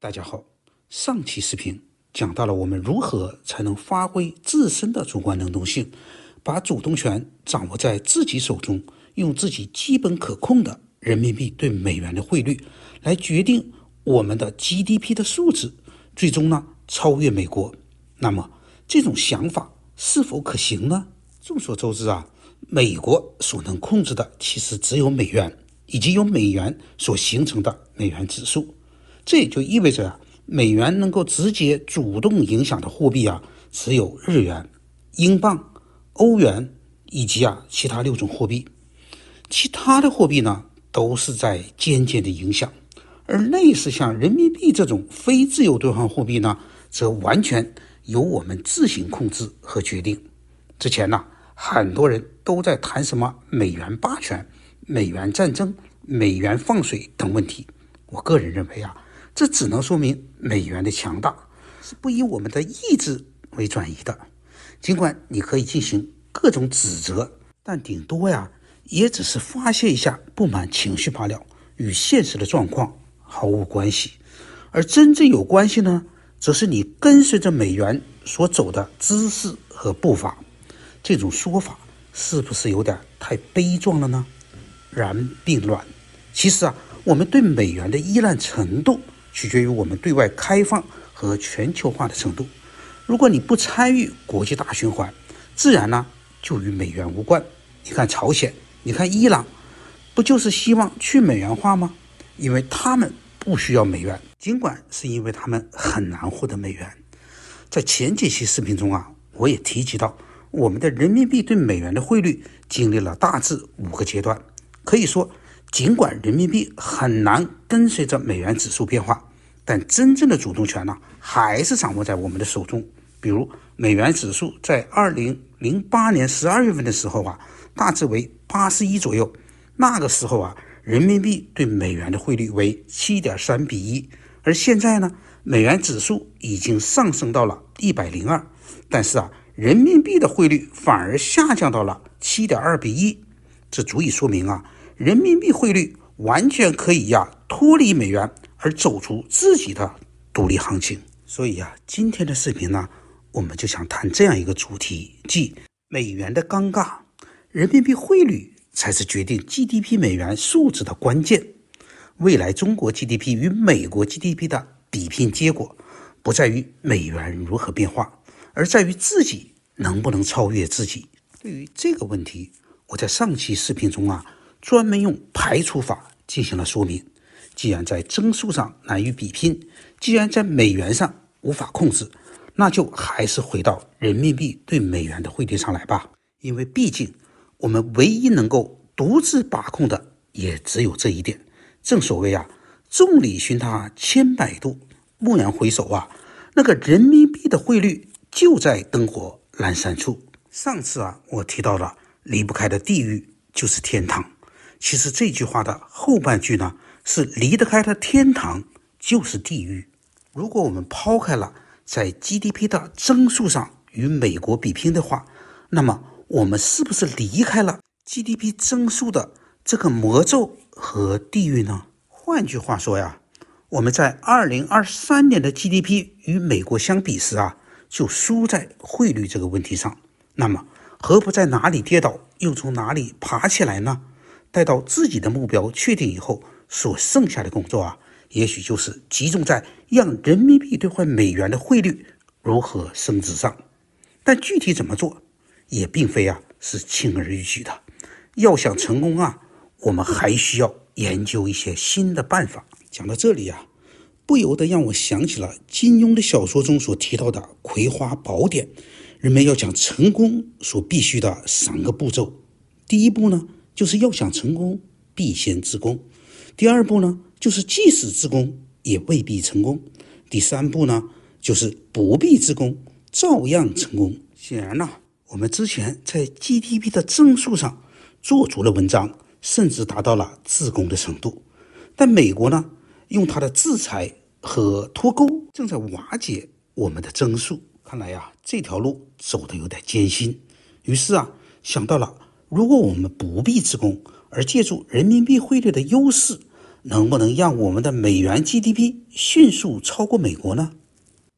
大家好，上期视频讲到了我们如何才能发挥自身的主观能动性，把主动权掌握在自己手中，用自己基本可控的人民币对美元的汇率来决定我们的 GDP 的数字，最终呢超越美国。那么这种想法是否可行呢？众所周知啊，美国所能控制的其实只有美元，以及由美元所形成的美元指数。这也就意味着啊，美元能够直接主动影响的货币啊，只有日元、英镑、欧元以及啊其他六种货币，其他的货币呢都是在间接的影响，而类似像人民币这种非自由兑换货币呢，则完全由我们自行控制和决定。之前呢，很多人都在谈什么美元霸权、美元战争、美元放水等问题，我个人认为啊。这只能说明美元的强大是不以我们的意志为转移的，尽管你可以进行各种指责，但顶多呀也只是发泄一下不满情绪罢了，与现实的状况毫无关系。而真正有关系呢，则是你跟随着美元所走的姿势和步伐。这种说法是不是有点太悲壮了呢？然并卵。其实啊，我们对美元的依赖程度。取决于我们对外开放和全球化的程度。如果你不参与国际大循环，自然呢就与美元无关。你看朝鲜，你看伊朗，不就是希望去美元化吗？因为他们不需要美元，尽管是因为他们很难获得美元。在前几期视频中啊，我也提及到，我们的人民币对美元的汇率经历了大致五个阶段，可以说，尽管人民币很难跟随着美元指数变化。但真正的主动权呢，还是掌握在我们的手中。比如，美元指数在二零零八年十二月份的时候啊，大致为八十一左右。那个时候啊，人民币对美元的汇率为七点三比一。而现在呢，美元指数已经上升到了一百零二，但是啊，人民币的汇率反而下降到了七点二比一。这足以说明啊，人民币汇率完全可以呀脱离美元。而走出自己的独立行情，所以啊，今天的视频呢，我们就想谈这样一个主题，即美元的尴尬，人民币汇率才是决定 GDP 美元数值的关键。未来中国 GDP 与美国 GDP 的比拼结果，不在于美元如何变化，而在于自己能不能超越自己。对于这个问题，我在上期视频中啊，专门用排除法进行了说明。既然在增速上难于比拼，既然在美元上无法控制，那就还是回到人民币对美元的汇率上来吧。因为毕竟我们唯一能够独自把控的也只有这一点。正所谓啊，众里寻他千百度，蓦然回首啊，那个人民币的汇率就在灯火阑珊处。上次啊，我提到了离不开的地狱就是天堂。其实这句话的后半句呢？是离得开的天堂，就是地狱。如果我们抛开了在 GDP 的增速上与美国比拼的话，那么我们是不是离开了 GDP 增速的这个魔咒和地狱呢？换句话说呀，我们在二零二三年的 GDP 与美国相比时啊，就输在汇率这个问题上。那么何不在哪里跌倒，又从哪里爬起来呢？待到自己的目标确定以后。所剩下的工作啊，也许就是集中在让人民币兑换美元的汇率如何升值上，但具体怎么做，也并非啊是轻而易举的。要想成功啊，我们还需要研究一些新的办法。讲到这里啊，不由得让我想起了金庸的小说中所提到的《葵花宝典》。人们要讲成功所必须的三个步骤，第一步呢，就是要想成功，必先自宫。第二步呢，就是即使自宫也未必成功；第三步呢，就是不必自宫照样成功。显然呢，我们之前在 GDP 的增速上做足了文章，甚至达到了自宫的程度。但美国呢，用它的制裁和脱钩正在瓦解我们的增速。看来呀，这条路走得有点艰辛。于是啊，想到了如果我们不必自宫，而借助人民币汇率的优势。能不能让我们的美元 GDP 迅速超过美国呢？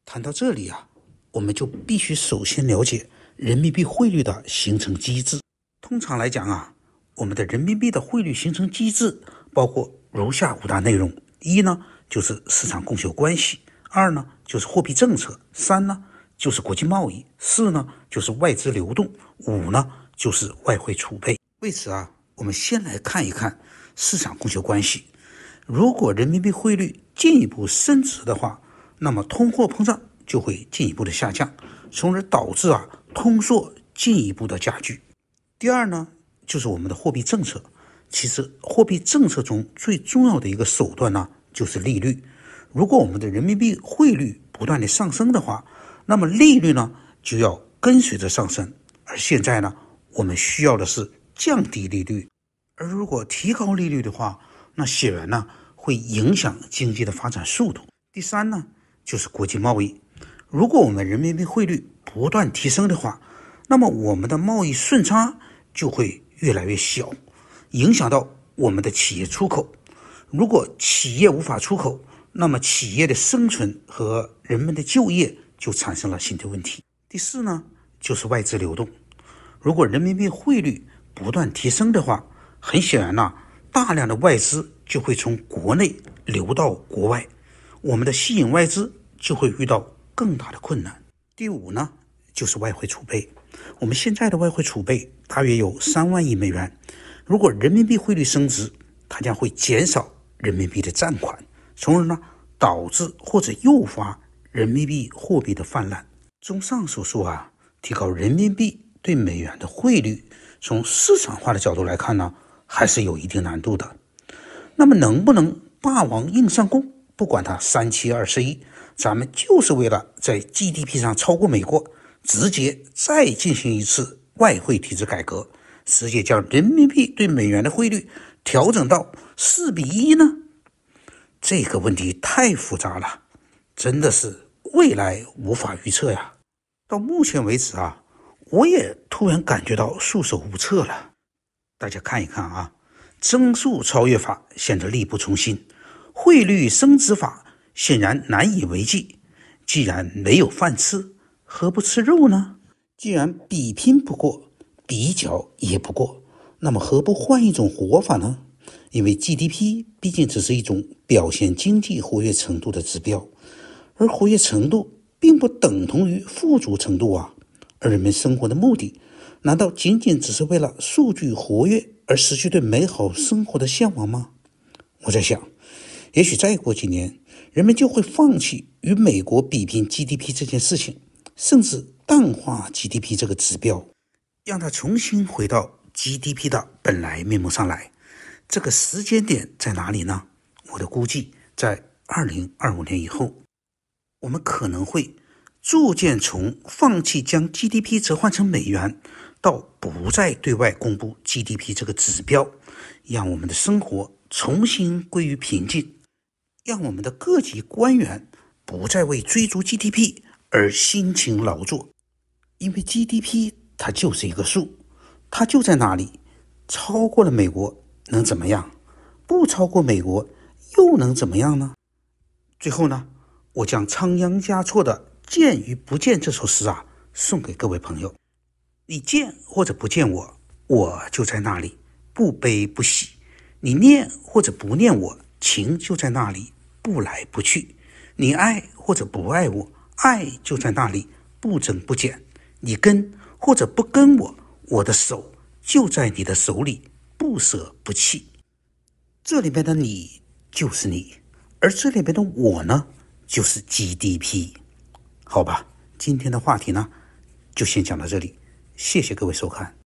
谈到这里啊，我们就必须首先了解人民币汇率的形成机制。通常来讲啊，我们的人民币的汇率形成机制包括如下五大内容：一呢就是市场供求关系；二呢就是货币政策；三呢就是国际贸易；四呢就是外资流动；五呢就是外汇储备。为此啊，我们先来看一看市场供求关系。如果人民币汇率进一步升值的话，那么通货膨胀就会进一步的下降，从而导致啊通缩进一步的加剧。第二呢，就是我们的货币政策。其实货币政策中最重要的一个手段呢，就是利率。如果我们的人民币汇率不断的上升的话，那么利率呢就要跟随着上升。而现在呢，我们需要的是降低利率。而如果提高利率的话，那显然呢。会影响经济的发展速度。第三呢，就是国际贸易。如果我们人民币汇率不断提升的话，那么我们的贸易顺差就会越来越小，影响到我们的企业出口。如果企业无法出口，那么企业的生存和人们的就业就产生了新的问题。第四呢，就是外资流动。如果人民币汇率不断提升的话，很显然呢，大量的外资。就会从国内流到国外，我们的吸引外资就会遇到更大的困难。第五呢，就是外汇储备。我们现在的外汇储备大约有三万亿美元，如果人民币汇率升值，它将会减少人民币的占款，从而呢导致或者诱发人民币货币的泛滥。综上所述啊，提高人民币对美元的汇率，从市场化的角度来看呢，还是有一定难度的。那么能不能霸王硬上弓，不管他三七二十一，咱们就是为了在 GDP 上超过美国，直接再进行一次外汇体制改革，直接将人民币对美元的汇率调整到四比一呢？这个问题太复杂了，真的是未来无法预测呀。到目前为止啊，我也突然感觉到束手无策了。大家看一看啊。增速超越法显得力不从心，汇率升值法显然难以为继。既然没有饭吃，何不吃肉呢？既然比拼不过，比较也不过，那么何不换一种活法呢？因为 GDP 毕竟只是一种表现经济活跃程度的指标，而活跃程度并不等同于富足程度啊！而人们生活的目的，难道仅仅只是为了数据活跃？而失去对美好生活的向往吗？我在想，也许再过几年，人们就会放弃与美国比拼 GDP 这件事情，甚至淡化 GDP 这个指标，让它重新回到 GDP 的本来面目上来。这个时间点在哪里呢？我的估计，在二零二五年以后，我们可能会。逐渐从放弃将 GDP 折换成美元，到不再对外公布 GDP 这个指标，让我们的生活重新归于平静，让我们的各级官员不再为追逐 GDP 而辛勤劳作。因为 GDP 它就是一个数，它就在那里。超过了美国能怎么样？不超过美国又能怎么样呢？最后呢，我将仓央嘉措的。见与不见这首诗啊，送给各位朋友。你见或者不见我，我就在那里，不悲不喜；你念或者不念我，情就在那里，不来不去；你爱或者不爱我，爱就在那里，不增不减；你跟或者不跟我，我的手就在你的手里，不舍不弃。这里边的你就是你，而这里边的我呢，就是 GDP。好吧，今天的话题呢，就先讲到这里。谢谢各位收看。